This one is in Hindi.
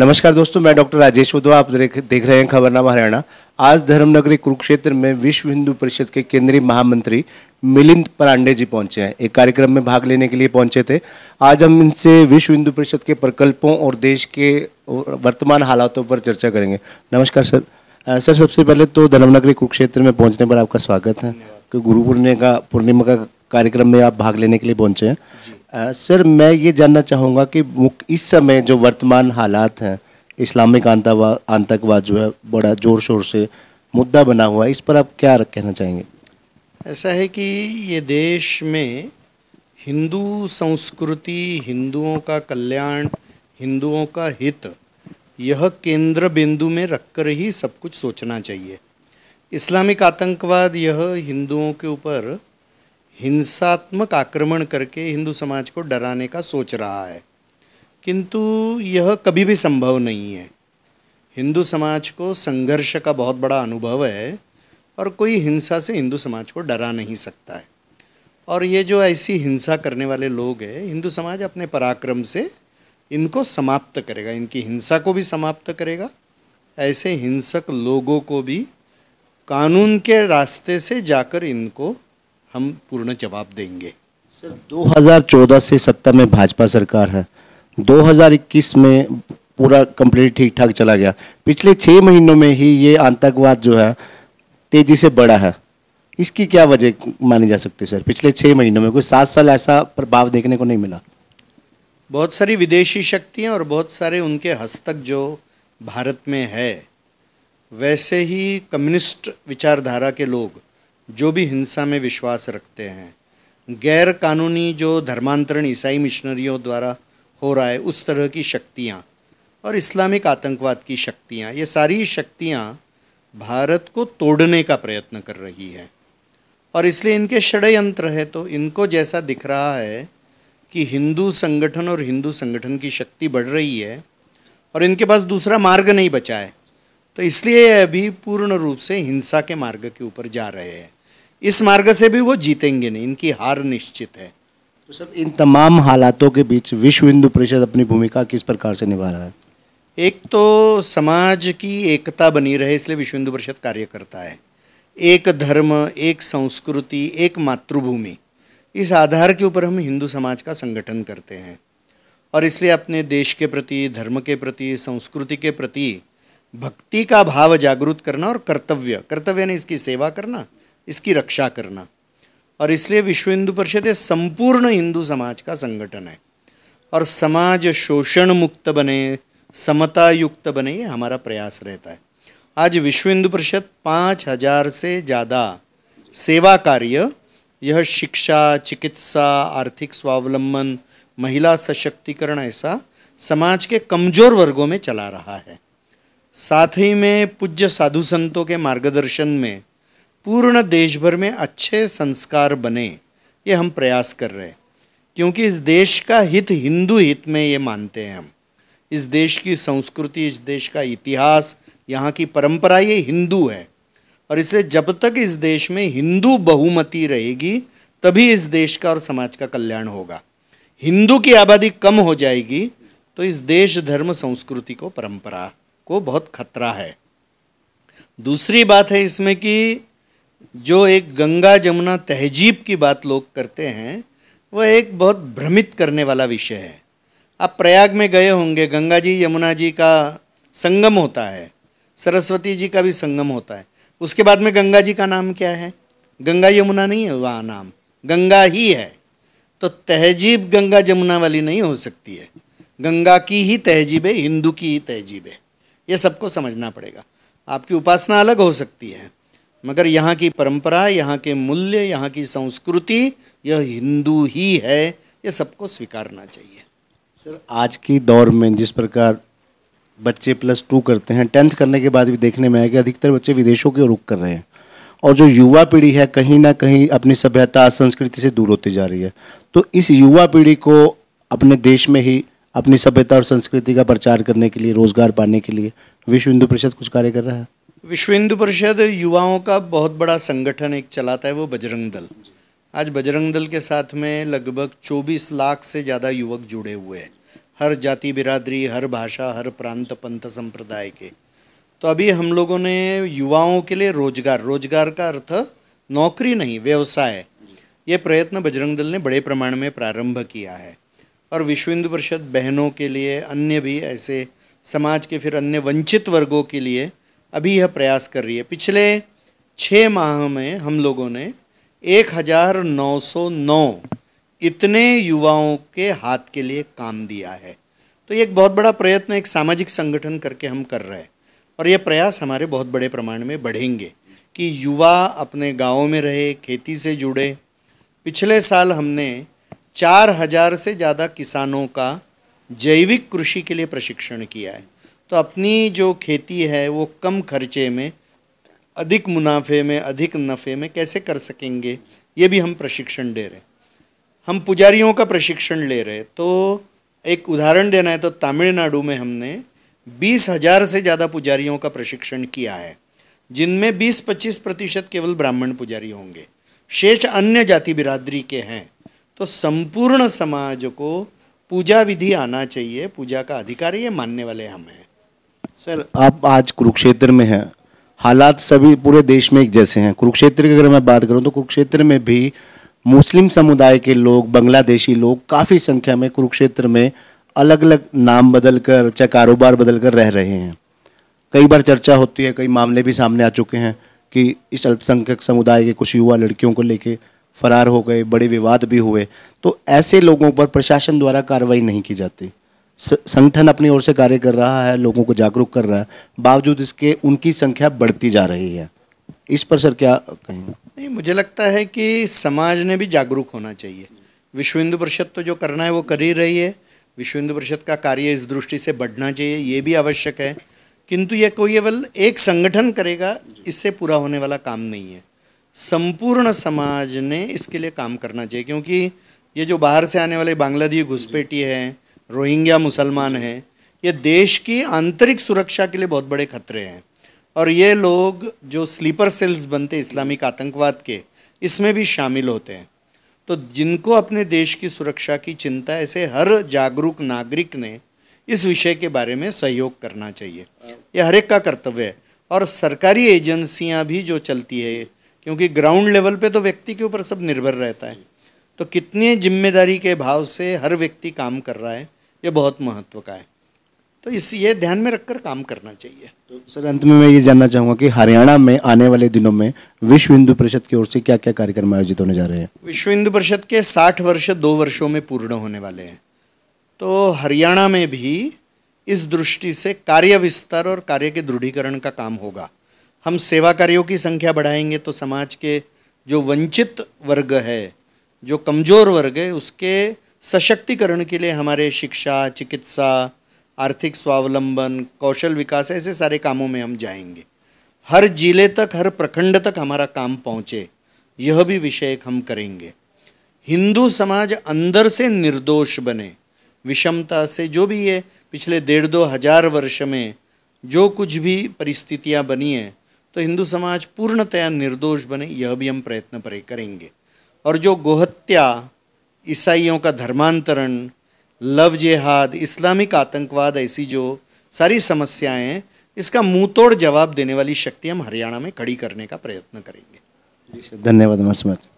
नमस्कार दोस्तों मैं डॉक्टर राजेश उद्धवा आप देख रहे हैं खबरनामा हरियाणा आज धर्मनगरी कुरुक्षेत्र में विश्व हिंदू परिषद के केंद्रीय महामंत्री मिलिंद परांडे जी पहुंचे हैं एक कार्यक्रम में भाग लेने के लिए पहुंचे थे आज हम इनसे विश्व हिंदू परिषद के प्रकल्पों और देश के वर्तमान हालातों पर चर्चा करेंगे नमस्कार सर आ, सर सबसे पहले तो धर्मनगरी कुरुक्षेत्र में पहुँचने पर आपका स्वागत है गुरु का पूर्णिमा का कार्यक्रम में आप भाग लेने के लिए पहुंचे हैं सर मैं ये जानना चाहूँगा कि इस समय जो वर्तमान हालात हैं इस्लामिक आतंकवाद आतंकवाद जो है बड़ा ज़ोर शोर से मुद्दा बना हुआ है इस पर आप क्या कहना चाहेंगे ऐसा है कि ये देश में हिंदू संस्कृति हिंदुओं का कल्याण हिंदुओं का हित यह केंद्र बिंदु में रखकर ही सब कुछ सोचना चाहिए इस्लामिक आतंकवाद यह हिंदुओं के ऊपर हिंसात्मक आक्रमण करके हिंदू समाज को डराने का सोच रहा है किंतु यह कभी भी संभव नहीं है हिंदू समाज को संघर्ष का बहुत बड़ा अनुभव है और कोई हिंसा से हिंदू समाज को डरा नहीं सकता है और ये जो ऐसी हिंसा करने वाले लोग हैं हिंदू समाज अपने पराक्रम से इनको समाप्त करेगा इनकी हिंसा को भी समाप्त करेगा ऐसे हिंसक लोगों को भी कानून के रास्ते से जाकर इनको हम पूर्ण जवाब देंगे सर 2014 से सत्ता में भाजपा सरकार है 2021 में पूरा कंप्लीट ठीक ठाक चला गया पिछले छः महीनों में ही ये आतंकवाद जो है तेज़ी से बढ़ा है इसकी क्या वजह मानी जा सकती है सर पिछले छः महीनों में कोई सात साल ऐसा प्रभाव देखने को नहीं मिला बहुत सारी विदेशी शक्तियाँ और बहुत सारे उनके हस्तक जो भारत में है वैसे ही कम्युनिस्ट विचारधारा के लोग जो भी हिंसा में विश्वास रखते हैं गैर कानूनी जो धर्मांतरण ईसाई मिशनरियों द्वारा हो रहा है उस तरह की शक्तियाँ और इस्लामिक आतंकवाद की शक्तियाँ ये सारी शक्तियाँ भारत को तोड़ने का प्रयत्न कर रही है और इसलिए इनके षडयंत्र है तो इनको जैसा दिख रहा है कि हिंदू संगठन और हिंदू संगठन की शक्ति बढ़ रही है और इनके पास दूसरा मार्ग नहीं बचा है तो इसलिए अभी पूर्ण रूप से हिंसा के मार्ग के ऊपर जा रहे हैं इस मार्ग से भी वो जीतेंगे नहीं इनकी हार निश्चित है तो सर इन तमाम हालातों के बीच विश्व हिंदू परिषद अपनी भूमिका किस प्रकार से निभा रहा है एक तो समाज की एकता बनी रहे इसलिए विश्व हिंदू परिषद कार्य करता है एक धर्म एक संस्कृति एक मातृभूमि इस आधार के ऊपर हम हिंदू समाज का संगठन करते हैं और इसलिए अपने देश के प्रति धर्म के प्रति संस्कृति के प्रति भक्ति का भाव जागृत करना और कर्तव्य कर्तव्य ने इसकी सेवा करना इसकी रक्षा करना और इसलिए विश्व हिंदू परिषद ये संपूर्ण हिंदू समाज का संगठन है और समाज शोषण मुक्त बने समता युक्त बने ये हमारा प्रयास रहता है आज विश्व हिंदू परिषद पाँच हजार से ज़्यादा सेवा कार्य यह शिक्षा चिकित्सा आर्थिक स्वावलंबन महिला सशक्तिकरण ऐसा समाज के कमज़ोर वर्गों में चला रहा है साथ ही में पूज्य साधु संतों के मार्गदर्शन में पूर्ण देश भर में अच्छे संस्कार बने ये हम प्रयास कर रहे हैं क्योंकि इस देश का हित हिंदू हित में ये मानते हैं हम इस देश की संस्कृति इस देश का इतिहास यहाँ की परंपरा ये हिंदू है और इसलिए जब तक इस देश में हिंदू बहुमति रहेगी तभी इस देश का और समाज का कल्याण होगा हिंदू की आबादी कम हो जाएगी तो इस देश धर्म संस्कृति को परंपरा को बहुत खतरा है दूसरी बात है इसमें कि जो एक गंगा जमुना तहजीब की बात लोग करते हैं वह एक बहुत भ्रमित करने वाला विषय है आप प्रयाग में गए होंगे गंगा जी यमुना जी का संगम होता है सरस्वती जी का भी संगम होता है उसके बाद में गंगा जी का नाम क्या है गंगा यमुना नहीं है वहाँ नाम गंगा ही है तो तहजीब गंगा जमुना वाली नहीं हो सकती है गंगा की ही तहजीब है हिंदू की ही तहजीब है ये सबको समझना पड़ेगा आपकी उपासना अलग हो सकती है मगर यहाँ की परंपरा यहाँ के मूल्य यहाँ की संस्कृति यह हिंदू ही है ये सबको स्वीकारना चाहिए सर आज की दौर में जिस प्रकार बच्चे प्लस टू करते हैं टेंथ करने के बाद भी देखने में आया कि अधिकतर बच्चे विदेशों की रुख कर रहे हैं और जो युवा पीढ़ी है कहीं ना कहीं अपनी सभ्यता संस्कृति से दूर होती जा रही है तो इस युवा पीढ़ी को अपने देश में ही अपनी सभ्यता और संस्कृति का प्रचार करने के लिए रोजगार पाने के लिए विश्व हिंदू परिषद कुछ कार्य कर रहा है विश्व हिंदू परिषद युवाओं का बहुत बड़ा संगठन एक चलाता है वो बजरंग दल आज बजरंग दल के साथ में लगभग 24 लाख से ज़्यादा युवक जुड़े हुए हैं हर जाति बिरादरी हर भाषा हर प्रांत पंथ संप्रदाय के तो अभी हम लोगों ने युवाओं के लिए रोजगार रोजगार का अर्थ नौकरी नहीं व्यवसाय ये प्रयत्न बजरंग दल ने बड़े प्रमाण में प्रारंभ किया है और विश्व हिंदू परिषद बहनों के लिए अन्य भी ऐसे समाज के फिर अन्य वंचित वर्गों के लिए अभी यह प्रयास कर रही है पिछले छः माह में हम लोगों ने 1909 इतने युवाओं के हाथ के लिए काम दिया है तो ये एक बहुत बड़ा प्रयत्न एक सामाजिक संगठन करके हम कर रहे हैं और यह प्रयास हमारे बहुत बड़े प्रमाण में बढ़ेंगे कि युवा अपने गाँव में रहे खेती से जुड़े पिछले साल हमने चार हजार से ज़्यादा किसानों का जैविक कृषि के लिए प्रशिक्षण किया है तो अपनी जो खेती है वो कम खर्चे में अधिक मुनाफे में अधिक नफ़े में कैसे कर सकेंगे ये भी हम प्रशिक्षण दे रहे हैं हम पुजारियों का प्रशिक्षण ले रहे तो एक उदाहरण देना है तो तमिलनाडु में हमने बीस हजार से ज़्यादा पुजारियों का प्रशिक्षण किया है जिनमें बीस पच्चीस प्रतिशत केवल ब्राह्मण पुजारी होंगे शेष अन्य जाति बिरादरी के हैं तो संपूर्ण समाज को पूजा विधि आना चाहिए पूजा का अधिकार ये मानने वाले हम हैं सर आप आज कुरुक्षेत्र में हैं हालात सभी पूरे देश में एक जैसे हैं कुरुक्षेत्र की अगर मैं बात करूं तो कुरुक्षेत्र में भी मुस्लिम समुदाय के लोग बांग्लादेशी लोग काफ़ी संख्या में कुरुक्षेत्र में अलग अलग नाम बदल कर चाहे कारोबार बदल कर रह रहे हैं कई बार चर्चा होती है कई मामले भी सामने आ चुके हैं कि इस अल्पसंख्यक समुदाय के कुछ युवा लड़कियों को लेके फरार हो गए बड़े विवाद भी हुए तो ऐसे लोगों पर प्रशासन द्वारा कार्रवाई नहीं की जाती संगठन अपनी ओर से कार्य कर रहा है लोगों को जागरूक कर रहा है बावजूद इसके उनकी संख्या बढ़ती जा रही है इस पर सर क्या कहेंगे नहीं मुझे लगता है कि समाज ने भी जागरूक होना चाहिए विश्व हिंदू परिषद तो जो करना है वो कर ही रही है विश्व हिंदू परिषद का कार्य इस दृष्टि से बढ़ना चाहिए ये भी आवश्यक है किंतु ये कोई केवल एक संगठन करेगा इससे पूरा होने वाला काम नहीं है संपूर्ण समाज ने इसके लिए काम करना चाहिए क्योंकि ये जो बाहर से आने वाले बांग्लादेशी घुसपैठी है रोहिंग्या मुसलमान हैं ये देश की आंतरिक सुरक्षा के लिए बहुत बड़े खतरे हैं और ये लोग जो स्लीपर सेल्स बनते इस्लामिक आतंकवाद के इसमें भी शामिल होते हैं तो जिनको अपने देश की सुरक्षा की चिंता ऐसे हर जागरूक नागरिक ने इस विषय के बारे में सहयोग करना चाहिए यह हर एक का कर्तव्य है और सरकारी एजेंसियां भी जो चलती है क्योंकि ग्राउंड लेवल पे तो व्यक्ति के ऊपर सब निर्भर रहता है तो कितने जिम्मेदारी के भाव से हर व्यक्ति काम कर रहा है ये बहुत महत्व का है तो इस ये ध्यान में रखकर काम करना चाहिए तो सर अंत में मैं ये जानना चाहूँगा कि हरियाणा में आने वाले दिनों में विश्व हिंदू परिषद की ओर से क्या क्या कार्यक्रम आयोजित होने जा रहे हैं विश्व हिंदू परिषद के साठ वर्ष दो वर्षों में पूर्ण होने वाले हैं तो हरियाणा में भी इस दृष्टि से कार्य विस्तार और कार्य के दृढ़ीकरण का काम होगा हम सेवा कार्यों की संख्या बढ़ाएंगे तो समाज के जो वंचित वर्ग है जो कमज़ोर वर्ग है उसके सशक्तिकरण के लिए हमारे शिक्षा चिकित्सा आर्थिक स्वावलंबन कौशल विकास ऐसे सारे कामों में हम जाएंगे हर जिले तक हर प्रखंड तक हमारा काम पहुँचे यह भी विषय हम करेंगे हिंदू समाज अंदर से निर्दोष बने विषमता से जो भी ये पिछले डेढ़ दो हजार वर्ष में जो कुछ भी परिस्थितियाँ बनी हैं तो हिंदू समाज पूर्णतया निर्दोष बने यह भी हम प्रयत्न परे करेंगे और जो गोहत्या ईसाइयों का धर्मांतरण लव जेहाद इस्लामिक आतंकवाद ऐसी जो सारी समस्याएं हैं इसका मुंह जवाब देने वाली शक्ति हम हरियाणा में खड़ी करने का प्रयत्न करेंगे धन्यवाद